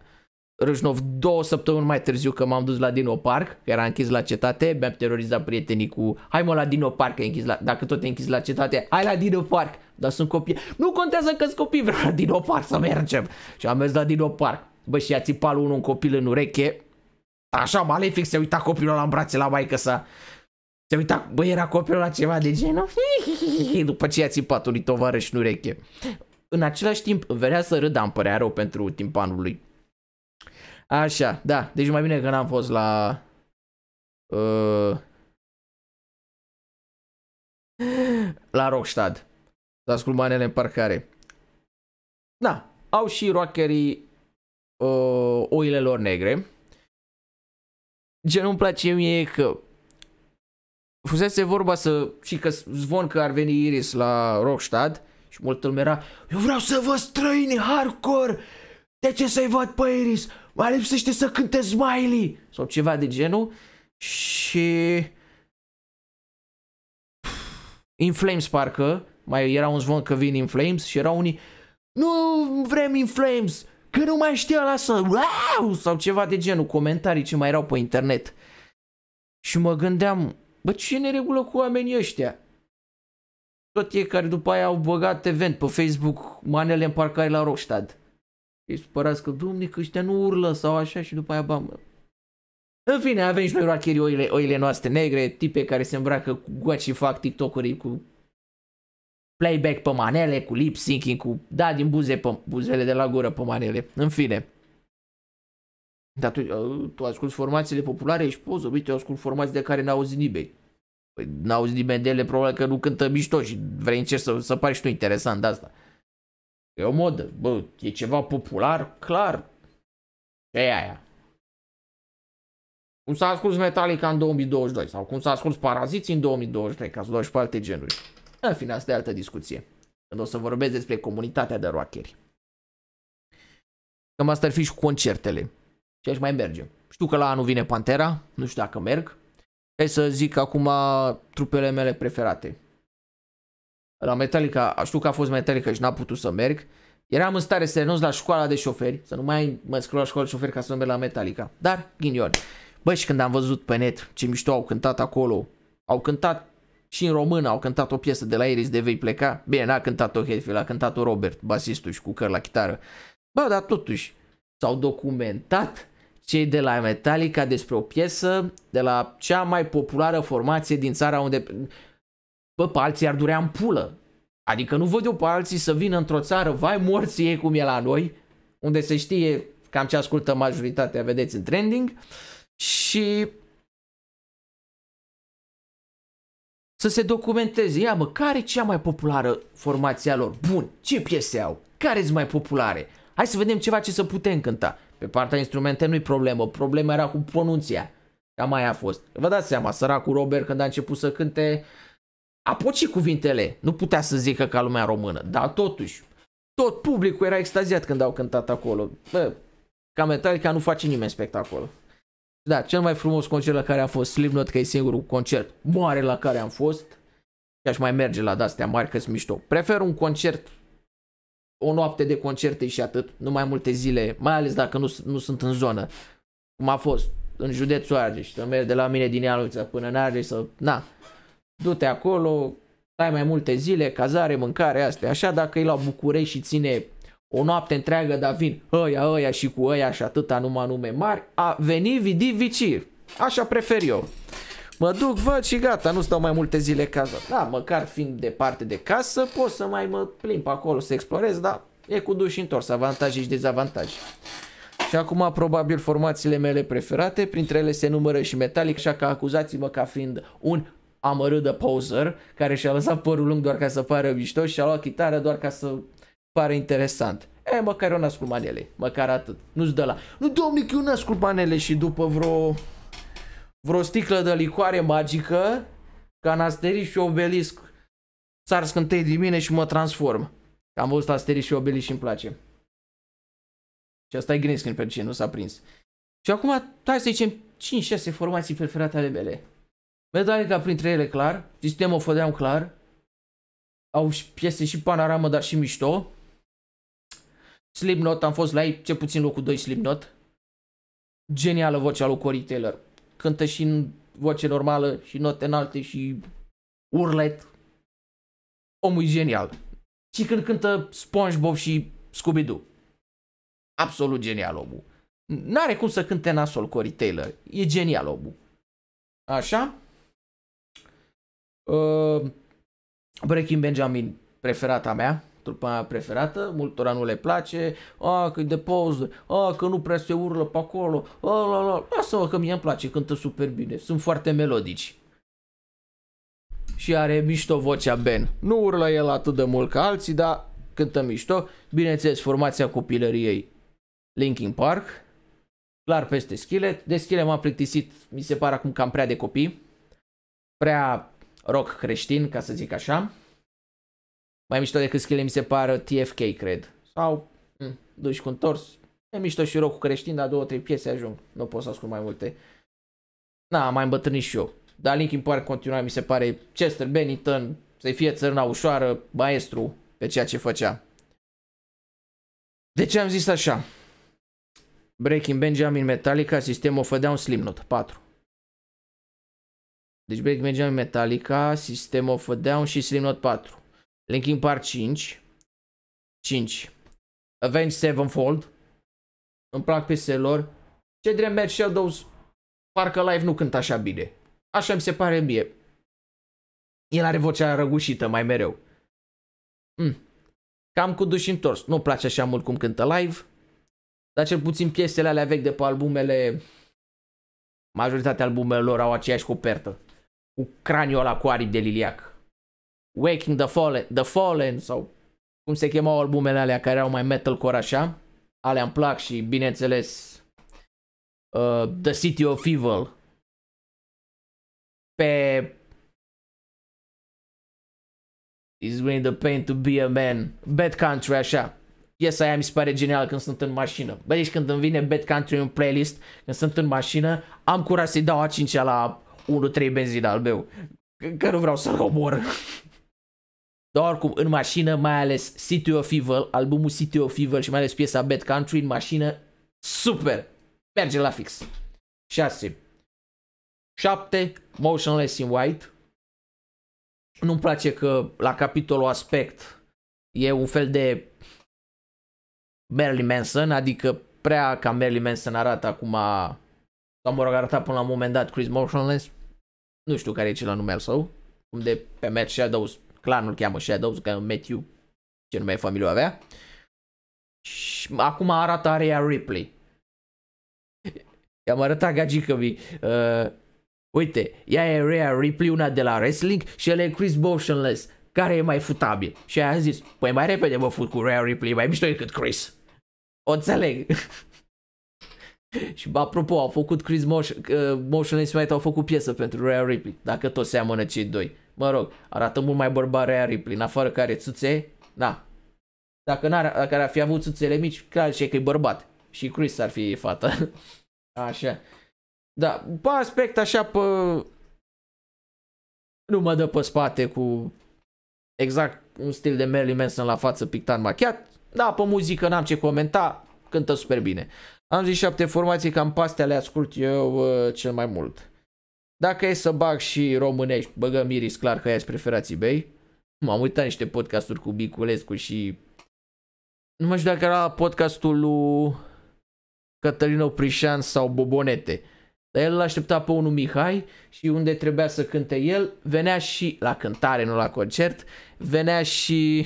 Râșnov două săptămâni mai târziu că m-am dus la Dino Park, că era închis la cetate, mi-am terorizat prietenii cu hai mă la Dino Park, că închis la, dacă tot e închis la cetate, hai la Dino Park, dar sunt copii, nu contează că sunt copii, vreau la Dino Park să mergem și am mers la Dino Park, bă și a țipat unul un copil în ureche, așa malefic se uita copilul la în brațe la maică sa te uita, băi, era copilul la ceva de genul, după ce i-a țipat unui tovarăș în ureche. În același timp, vrea să dar îmi părea rău pentru timpanul lui. Așa, da, deci mai bine că n-am fost la... Uh, la Rockstad. La sculmanele în parcare. Da, au și rockerii uh, oile lor negre. Ce nu-mi place mie e că fusese vorba să, și că zvon că ar veni Iris la Rockstad și multă lume era, eu vreau să vă străini hardcore, de ce să-i văd pe Iris? Mai lipsește să cânte Smiley sau ceva de genul și In Flames parcă, mai era un zvon că vin In Flames și erau unii, nu vrem In Flames, că nu mai știu la să, wow, sau ceva de genul, comentarii ce mai erau pe internet. Și mă gândeam, Bă, ce ne regulă cu oamenii ăștia? Tot ei care după aia au băgat event pe Facebook, manele în parcare la rostad. Ei supărați că, domne, că ăștia nu urlă sau așa și după aia, bam. În fine, avem și noi roacherii oile, oile noastre negre, tipe care se îmbracă cu goat și fac TikTok-uri cu playback pe manele, cu lip syncing, cu da din buze pe buzele de la gură pe manele. În fine. Dar tu, uh, tu asculti formațiile populare, ești poză, uite, eu ascult formații de care n au auzit nimeni. Păi n au auzit nimeni de ele, probabil că nu cântă mișto și vrei încerci să, să pari și tu interesant de asta. E o modă, bă, e ceva popular, clar. e aia? Cum s-a ascuns Metallica în 2022 sau cum s-a ascuns Paraziții în 2023, ca să luăm și pe alte genuri. În fine, asta e altă discuție. Când o să vorbesc despre comunitatea de rockeri. Cam asta ar fi și concertele și aș mai merge. Știu că la anul vine Pantera, nu știu dacă merg. Hai să zic acum trupele mele preferate. La Metallica, știu că a fost Metallica și n-a putut să merg. Eram în stare să renunț la școala de șoferi, să nu mai mă scriu la școala de șoferi ca să nu merg la Metallica. Dar, ghinion. Bă, și când am văzut pe net ce mișto au cântat acolo, au cântat și în română, au cântat o piesă de la Iris de Vei pleca. Bine, n-a cântat-o Hedfield, a cântat-o Robert, basistul și cu căr la chitară. Bă, dar totuși, s-au documentat cei de la Metallica despre o piesă de la cea mai populară formație din țara unde bă, pe alții ar durea în pulă. Adică nu văd eu pe alții să vină într-o țară, vai morții ei cum e la noi, unde se știe cam ce ascultă majoritatea, vedeți, în trending și să se documenteze. Ia mă, care e cea mai populară formația lor? Bun, ce piese au? Care sunt mai populare? Hai să vedem ceva ce să putem cânta. Pe partea instrumente nu-i problemă, problema era cu pronunția. Cam aia a fost. Vă dați seama, săracul Robert când a început să cânte, a pocit cuvintele, nu putea să zică ca lumea română, dar totuși, tot publicul era extaziat când au cântat acolo. Bă, ca Metallica nu face nimeni spectacol. Da, cel mai frumos concert la care am fost Slipknot, că e singurul concert mare la care am fost. Și aș mai merge la de-astea mari că mișto. Prefer un concert o noapte de concerte și atât, nu mai multe zile, mai ales dacă nu, nu sunt în zonă, cum a fost în județul Argeș, să merg de la mine din Ialuța până în Argeș, să, na, du-te acolo, stai mai multe zile, cazare, mâncare, astea, așa, dacă e la București și ține o noapte întreagă, dar vin ăia, ăia și cu ăia și atâta numai nume mari, a venit vidi vici, așa prefer eu. Mă duc, văd și gata, nu stau mai multe zile casă. Da, măcar fiind departe de casă, pot să mai mă plimb acolo, să explorez, dar e cu duș întors, avantaje și dezavantaje. Și acum, probabil, formațiile mele preferate, printre ele se numără și Metallic, așa că acuzați-mă ca fiind un amărâdă poser, care și-a lăsat părul lung doar ca să pară mișto și a luat chitară doar ca să pare interesant. E, măcar eu n-ascult manele, măcar atât. Nu-ți dă la. Nu, domnic, eu n-ascult manele și după vreo vreo sticlă de licoare magică, ca în Asterix și Obelisc, sar scântei din mine și mă transform. Am văzut Asterix și Obelisc și îmi place. Și asta e green screen pe ce nu s-a prins. Și acum, hai să zicem 5-6 formații preferate ale mele. Metallica printre ele clar, sistem o fădeam clar, au și piese și panoramă, dar și mișto. Slipknot, am fost la ei, ce puțin locul 2 Slipknot. Genială vocea lui Corey Taylor cântă și în voce normală și note înalte și urlet. Omul e genial. Și când cântă SpongeBob și Scooby-Doo. Absolut genial omul. N-are cum să cânte nasol Cory Taylor. E genial omul. Așa? Uh, Breaking Benjamin, preferata mea trupa mea preferată, multora nu le place, a, că de pauză, a, că nu prea se urlă pe acolo, a, la, la, lasă-mă că mie îmi place, cântă super bine, sunt foarte melodici. Și are mișto vocea Ben. Nu urlă el atât de mult ca alții, dar cântă mișto. Bineînțeles, formația copilăriei Linkin Park, clar peste Skillet. De Skillet m-am plictisit, mi se pare acum cam prea de copii, prea rock creștin, ca să zic așa. Mai mișto decât skill mi se pară TFK, cred. Sau m- mm. duci cu întors. E mișto și rocul cu creștin, dar două, trei piese ajung. Nu pot să ascult mai multe. Na, mai îmbătrânit și eu. Dar Linkin Park continua, mi se pare Chester Bennington, să-i fie țărâna ușoară, maestru pe ceea ce făcea. De ce am zis așa? Breaking Benjamin Metallica, System of a Down Note 4. Deci Breaking Benjamin Metallica, System of a Down și Note 4. Linkin Park 5. 5. Avenged Sevenfold. Îmi plac piesele lor. Ce drept Mad Shadows, parcă live nu cânt așa bine. Așa mi se pare mie. El are vocea răgușită mai mereu. Mm. Cam cu duș întors. nu place așa mult cum cântă live. Dar cel puțin piesele alea vechi de pe albumele... Majoritatea albumelor au aceeași copertă. Cu craniul ăla cu arii de liliac. Waking the Fallen, the Fallen sau cum se chemau albumele alea care erau mai metalcore așa. Alea îmi plac și bineînțeles uh, The City of Evil. Pe Is when the pain to be a man. Bad Country așa. Yes aia mi se pare genial când sunt în mașină. Bă, deci când îmi vine Bad Country în playlist, când sunt în mașină, am curaj să-i dau a 5 la 1-3 benzina al meu. Că nu vreau să-l omor. Dar oricum, în mașină, mai ales City of Evil, albumul City of Evil și mai ales piesa Bad Country în mașină, super! Merge la fix. 6. 7. Motionless in White. Nu-mi place că la capitolul aspect e un fel de Marilyn Manson, adică prea ca Marilyn Manson arată acum, sau mă rog, arăta până la un moment dat Chris Motionless. Nu știu care e cel la numele său, cum de pe Matt Shadows clanul cheamă Shadows, că Matthew, ce nume familia avea. Și acum arată area Ripley. I-am arătat gagică mi. Uh, uite, ea e Rhea Ripley, una de la wrestling și el e Chris Motionless. Care e mai futabil? Și aia a zis, păi mai repede mă fut cu Rhea Ripley, mai mișto decât Chris. O înțeleg. și apropo, au făcut Chris Motion, uh, Motionless mai au făcut piesă pentru Rhea Ripley, dacă tot seamănă cei doi mă rog, arată mult mai bărbarea Ripley, în afară care țuțe, da. Dacă, n-ar, dacă ar fi avut țuțele mici, clar și că e bărbat. Și Chris ar fi fată. Așa. Da, pe aspect așa pe... Nu mă dă pe spate cu exact un stil de Marilyn Manson la față pictat machiat. Da, pe muzică n-am ce comenta, cântă super bine. Am zis șapte formații, cam pastea le ascult eu uh, cel mai mult. Dacă e să bag și românești, băgăm Iris clar că ai preferații bei. M-am uitat niște podcasturi cu Biculescu și... Nu mai știu dacă era podcastul lui Cătălin Oprișan sau Bobonete. Dar el l-aștepta pe unul Mihai și unde trebuia să cânte el, venea și la cântare, nu la concert, venea și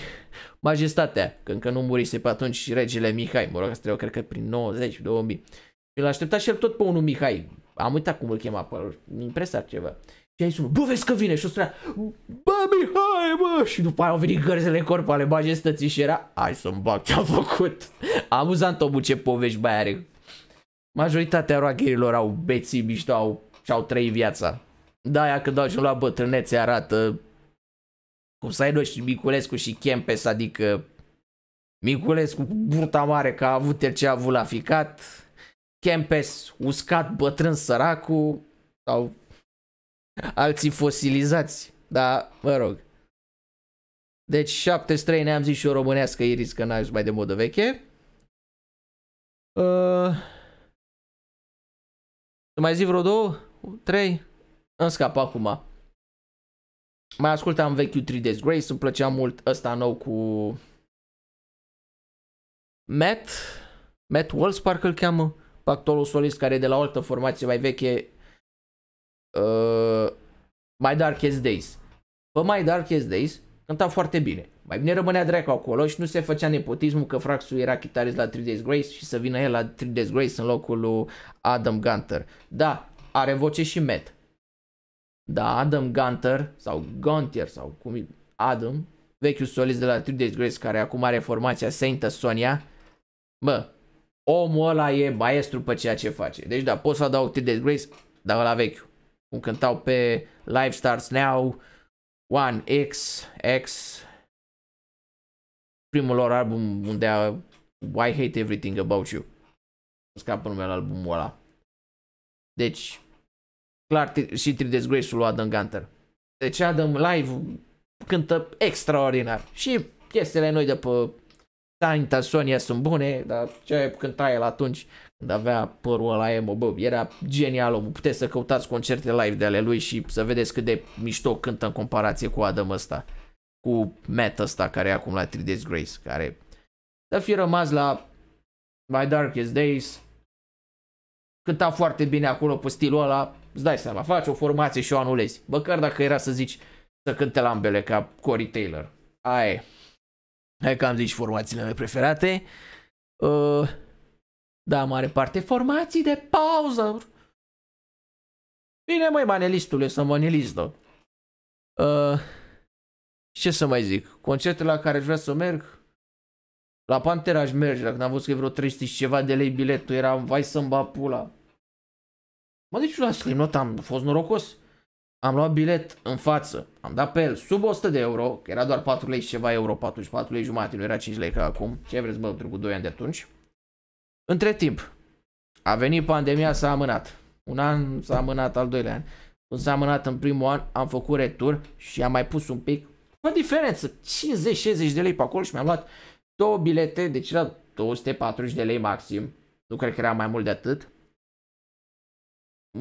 majestatea, că încă nu murise pe atunci regele Mihai, mă rog, asta trebuie, cred că prin 90-2000. Și l-aștepta și el tot pe unul Mihai, am uitat cum îl chema pe impresar ceva. Și ai sunat, bă, vezi că vine și o stra, bă, Mihai, bă! Și după aia au venit gărzele corp ale majestății și era, hai să-mi bag ce-am făcut. Amuzant omul ce povești mai are. Majoritatea roagherilor au beții mișto, au, și-au trăit viața. Da, aia când au la bătrânețe arată cum să ai și Miculescu și Kempes, adică Miculescu cu burta mare că a avut el ce a avut la ficat, Kempes uscat, bătrân, săracu, sau alții fosilizați. Dar, mă rog. Deci 73 ne-am zis și o românească Iris că n-ai mai de modă veche. Uh, mai zi vreo două? Trei? Îmi scap acum. Mai ascultam vechiul 3 Days Grace, îmi plăcea mult ăsta nou cu Matt, Matt Walls parcă îl cheamă actorul solist care e de la o altă formație mai veche, uh, My Darkest Days. Pe My Darkest Days cânta foarte bine. Mai bine rămânea dracu acolo și nu se făcea nepotismul că Fraxul era chitarist la 3 Days Grace și să vină el la 3 Days Grace în locul lui Adam Gunter. Da, are voce și Matt. Da, Adam Gunter sau Gunter sau cum e, Adam, vechiul solist de la 3 Days Grace care acum are formația Saint Sonia, bă, omul ăla e maestru pe ceea ce face. Deci da, pot să adaug Tided Grace, dar la vechi. Cum cântau pe Live Starts Now, One X, X, primul lor album unde a Why Hate Everything About You. scapă numele albumul ăla. Deci, clar și Tided Grace-ul Adam Gunter. Deci Adam live cântă extraordinar și piesele noi de pe Santa Sonia sunt bune, dar ce trai el atunci când avea părul ăla emo, bă, era genial bă, Puteți să căutați concerte live de ale lui și să vedeți cât de mișto cântă în comparație cu Adam ăsta. Cu Matt ăsta care e acum la 3 Days Grace, care să fi rămas la My Darkest Days. Cânta foarte bine acolo pe stilul ăla, îți dai seama, faci o formație și o anulezi. Băcar dacă era să zici să cânte la ambele ca Corey Taylor. Aia Hai că am zis formațiile mele preferate. Uh, da, mare parte. Formații de pauză. Bine, măi, manelistule, sunt manelistă. Uh, ce să mai zic? Concertele la care aș vrea să merg? La Pantera aș merge, dacă n-am văzut că e vreo 300 și ceva de lei biletul, eram vai să-mi ba pula. Mă, deci la Slipknot am fost norocos. Am luat bilet în față, am dat pe el sub 100 de euro, că era doar 4 lei și ceva euro, 44 lei jumate, nu era 5 lei ca acum. Ce vreți bă, trecut 2 ani de atunci. Între timp, a venit pandemia, s-a amânat. Un an s-a amânat, al doilea an. Când s-a amânat în primul an, am făcut retur și am mai pus un pic, cu diferență, 50-60 de lei pe acolo și mi-am luat două bilete, deci era 240 de lei maxim. Nu cred că era mai mult de atât.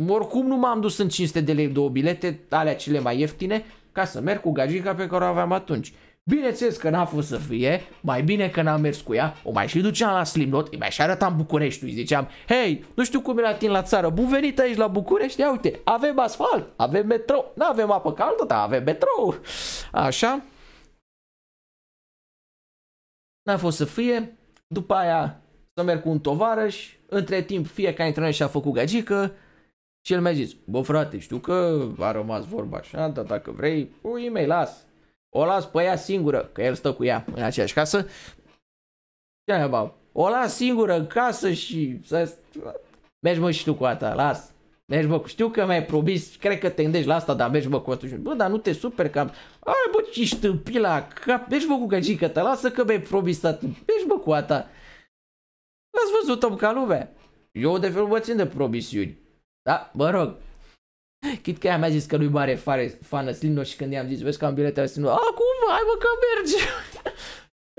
Oricum nu m-am dus în 500 de lei două bilete, alea cele mai ieftine, ca să merg cu gagica pe care o aveam atunci. Bineînțeles că n-a fost să fie, mai bine că n-am mers cu ea, o mai și duceam la Slimnot, îi mai și arătam Bucureștiul, îi ziceam, hei, nu știu cum e la tine la țară, bun venit aici la București, ia uite, avem asfalt, avem metrou, nu avem apă caldă, dar avem metrou, așa. N-a fost să fie, după aia să merg cu un tovarăș, între timp fiecare dintre noi și-a făcut gagică, și el mi-a zis, bă frate, știu că a rămas vorba așa, dar dacă vrei, un mei, las. O las pe ea singură, că el stă cu ea în aceeași casă. Ce O las singură în casă și să... Mergi mă și tu cu asta, las. Mergi bă, știu că mi-ai promis, cred că te gândești la asta, dar mergi bă cu asta. Bă, dar nu te super că am... Ai bă, ce ștâmpi la cap, mergi bă cu găcică, ta, lasă că mi-ai promis atât. Mergi bă cu asta. L-ați văzut om ca lumea. Eu de fel mă țin de promisiuni. Da, mă rog. Chit că mi-a zis că nu-i mare fare, fană Slimno și când i-am zis, vezi că am bilete la Slimno, acum, hai mă că merge.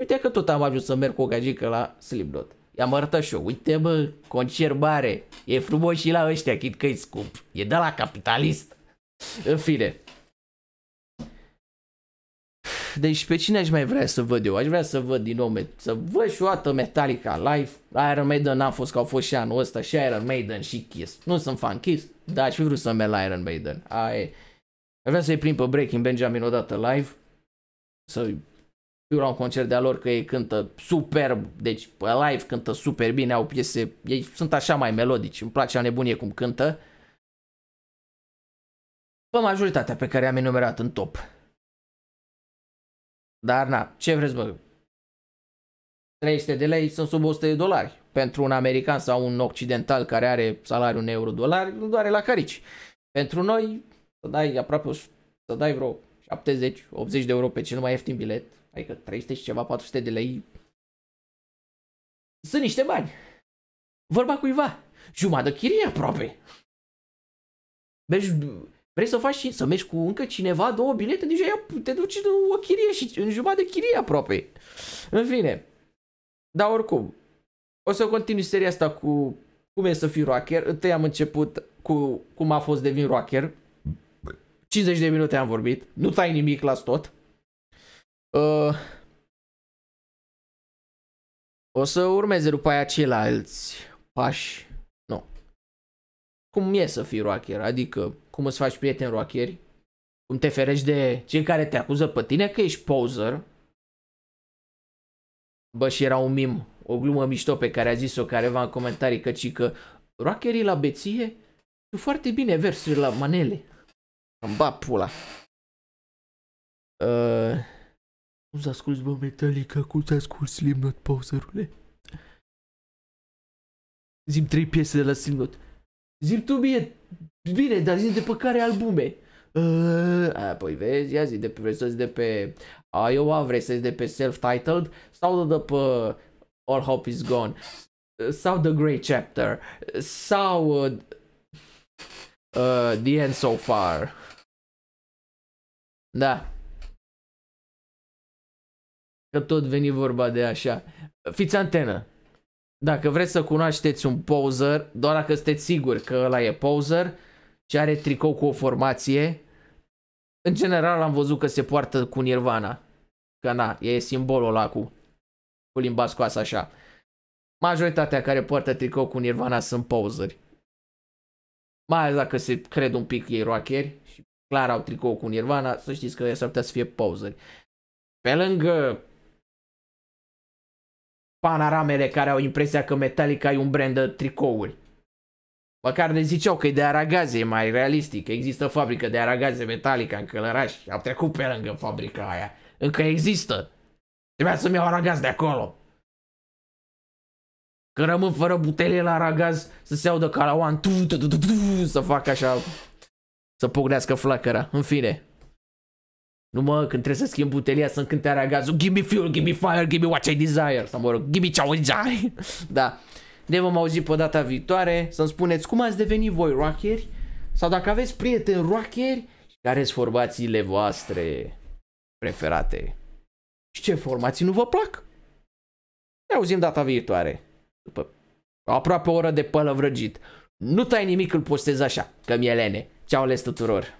Uite că tot am ajuns să merg cu o gagică la Slipknot. I-am arătat și eu, uite mă, concert mare, e frumos și la ăștia, chit că e scump, e de la capitalist. În fine, deci pe cine aș mai vrea să văd eu? Aș vrea să văd din nou, să văd și o dată Metallica live. Iron Maiden n-a fost că au fost și anul ăsta și Iron Maiden și Kiss. Nu sunt fan Kiss, dar aș fi vrut să merg la Iron Maiden. Ai... Aș Vreau să-i prind pe Breaking Benjamin odată live. Să fiu la un concert de-a lor că ei cântă superb, deci pe live cântă super bine, au piese, ei sunt așa mai melodici, îmi place la nebunie cum cântă. Pe majoritatea pe care am enumerat în top. Dar na, ce vreți bă? 300 de lei sunt sub 100 de dolari. Pentru un american sau un occidental care are salariul în euro dolari, îl doare la carici. Pentru noi, să dai aproape, să dai vreo 70, 80 de euro pe cel mai ieftin bilet, adică 300 și ceva, 400 de lei, sunt niște bani. Vorba cuiva, jumătate chirie aproape. Deci Vrei să faci și să mergi cu încă cineva, două bilete, deja te duci în o chirie și în jumătate de chirie aproape. În fine. Dar oricum, o să continui seria asta cu cum e să fii rocker. Întâi am început cu cum a fost devin rocker. 50 de minute am vorbit. Nu tai nimic, las tot. Uh, o să urmeze după aia ceilalți pași. Nu. Cum e să fii rocker? Adică cum îți faci prieteni rockeri, cum te ferești de cei care te acuză pe tine că ești poser. Bă, și era un mim, o glumă mișto pe care a zis-o careva în comentarii că ci că rockerii la beție sunt foarte bine versuri la manele. Am ba pula. Ă, uh, cum s-a scurs, bă, Metallica? Cum a scurs Slimnot, poserule? Zim trei piese de la Slimnot. Zim tu mie Bine, dar zi de pe care albume? Uh, păi vezi, ia zi de pe, vrei să de pe Iowa, vrei să zi de pe Self-Titled sau de, de pe All Hope Is Gone uh, sau The Great Chapter uh, sau uh, uh, The End So Far. Da. Că tot veni vorba de așa. Fiți antenă. Dacă vreți să cunoașteți un poser, doar dacă sunteți siguri că ăla e poser, și are tricou cu o formație, în general am văzut că se poartă cu Nirvana. Că na, e simbolul ăla cu, cu limba scoasă așa. Majoritatea care poartă tricou cu Nirvana sunt poseri. Mai ales dacă se cred un pic ei rockeri și clar au tricou cu Nirvana, să știți că s-ar putea să fie poseri. Pe lângă panaramele care au impresia că Metallica e un brand de tricouri. Măcar ne ziceau că e de aragaze, e mai realistic. Există fabrică de aragaze metalică în Călăraș. Am trecut pe lângă fabrica aia. Încă există. Trebuia să-mi iau aragaz de acolo. Că rămân fără butelie la aragaz să se audă ca la oan, să fac așa, să pognească flacăra. În fine. Nu mă, când trebuie să schimb butelia să-mi cânte aragazul Give me fuel, give me fire, give me what I desire Sau mă rog, give me ce I desire Da ne vom auzi pe data viitoare să-mi spuneți cum ați devenit voi rockeri sau dacă aveți prieteni rockeri, care sunt formațiile voastre preferate și ce formații nu vă plac. Ne auzim data viitoare, după aproape o oră de pălăvrăgit. Nu tai nimic, îl postez așa, că mi-e lene. Ceau les tuturor!